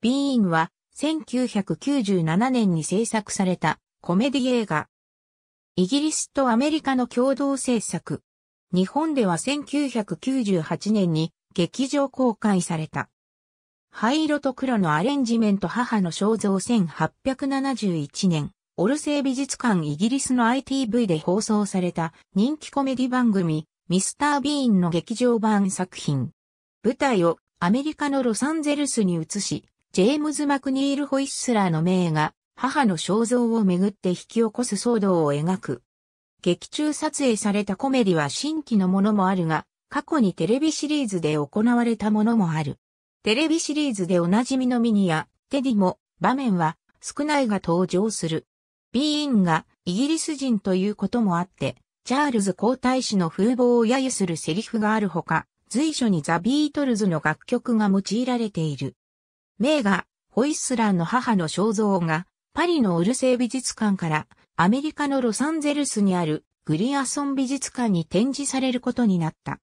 ビーンは1997年に制作されたコメディ映画。イギリスとアメリカの共同制作。日本では1998年に劇場公開された。灰色と黒のアレンジメント母の肖像1871年、オルセイ美術館イギリスの ITV で放送された人気コメディ番組、ミスター・ビーンの劇場版作品。舞台をアメリカのロサンゼルスに移し、ジェームズ・マクニール・ホイッスラーの名画、母の肖像をめぐって引き起こす騒動を描く。劇中撮影されたコメディは新規のものもあるが、過去にテレビシリーズで行われたものもある。テレビシリーズでおなじみのミニやテディも場面は少ないが登場する。ビーンがイギリス人ということもあって、チャールズ皇太子の風貌を揶揄するセリフがあるほか、随所にザ・ビートルズの楽曲が用いられている。名画、ホイスランの母の肖像が、パリのオルセイ美術館から、アメリカのロサンゼルスにあるグリアソン美術館に展示されることになった。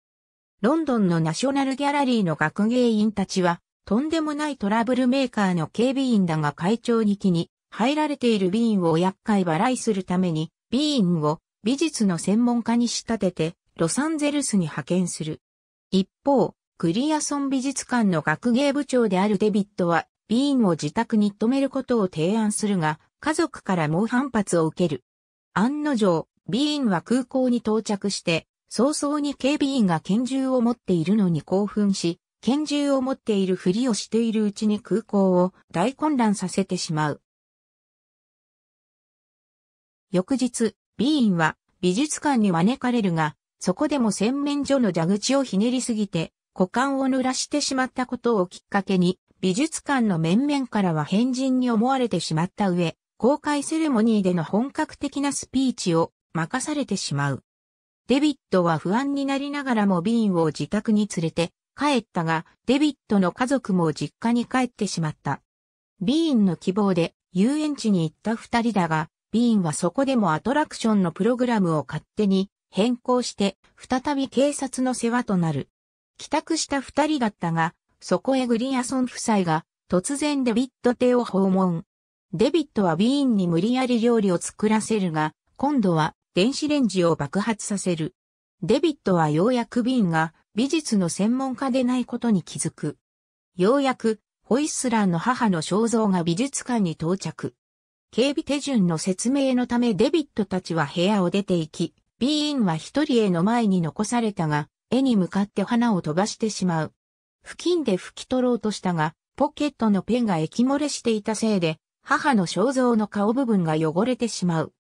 ロンドンのナショナルギャラリーの学芸員たちは、とんでもないトラブルメーカーの警備員だが会長に気に入られているビーンを厄介払いするために、ビーンを美術の専門家に仕立てて、ロサンゼルスに派遣する。一方、クリアソン美術館の学芸部長であるデビットは、ビーンを自宅に止めることを提案するが、家族から猛反発を受ける。案の定、ビーンは空港に到着して、早々に警備員が拳銃を持っているのに興奮し、拳銃を持っているふりをしているうちに空港を大混乱させてしまう。翌日、ビーンは美術館に招かれるが、そこでも洗面所の蛇口をひねりすぎて、股間を濡らしてしまったことをきっかけに、美術館の面々からは変人に思われてしまった上、公開セレモニーでの本格的なスピーチを任されてしまう。デビットは不安になりながらもビーンを自宅に連れて帰ったが、デビットの家族も実家に帰ってしまった。ビーンの希望で遊園地に行った二人だが、ビーンはそこでもアトラクションのプログラムを勝手に変更して、再び警察の世話となる。帰宅した二人だったが、そこへグリアソン夫妻が突然デビット邸を訪問。デビットはビーンに無理やり料理を作らせるが、今度は電子レンジを爆発させる。デビットはようやくビーンが美術の専門家でないことに気づく。ようやくホイスラーの母の肖像が美術館に到着。警備手順の説明のためデビットたちは部屋を出て行き、ビーンは一人への前に残されたが、絵に向かって花を飛ばしてしまう。付近で拭き取ろうとしたが、ポケットのペンが液漏れしていたせいで、母の肖像の顔部分が汚れてしまう。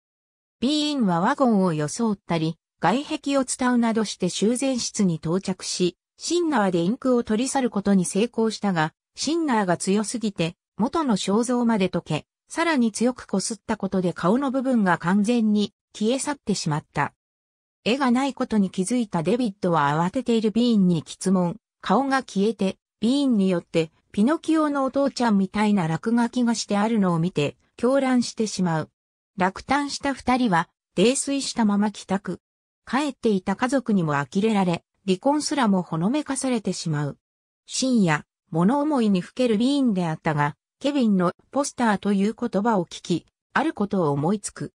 ビーンはワゴンを装ったり、外壁を伝うなどして修繕室に到着し、シンナーでインクを取り去ることに成功したが、シンナーが強すぎて、元の肖像まで溶け、さらに強くこすったことで顔の部分が完全に消え去ってしまった。絵がないことに気づいたデビッドは慌てているビーンに質問。顔が消えて、ビーンによって、ピノキオのお父ちゃんみたいな落書きがしてあるのを見て、狂乱してしまう。落胆した二人は、泥酔したまま帰宅。帰っていた家族にも呆れられ、離婚すらもほのめかされてしまう。深夜、物思いにふけるビーンであったが、ケビンのポスターという言葉を聞き、あることを思いつく。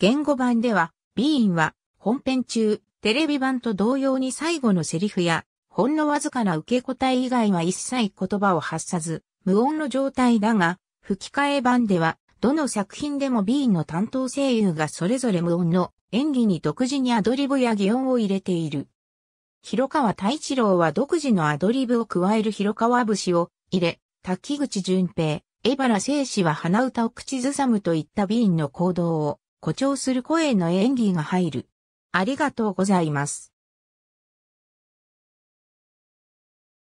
言語版では、ビーンは本編中、テレビ版と同様に最後のセリフや、ほんのわずかな受け答え以外は一切言葉を発さず、無音の状態だが、吹き替え版では、どの作品でも B の担当声優がそれぞれ無音の演技に独自にアドリブや擬音を入れている。広川太一郎は独自のアドリブを加える広川節を入れ、滝口淳平、江原聖氏は鼻歌を口ずさむといったビーンの行動を誇張する声の演技が入る。ありがとうございます。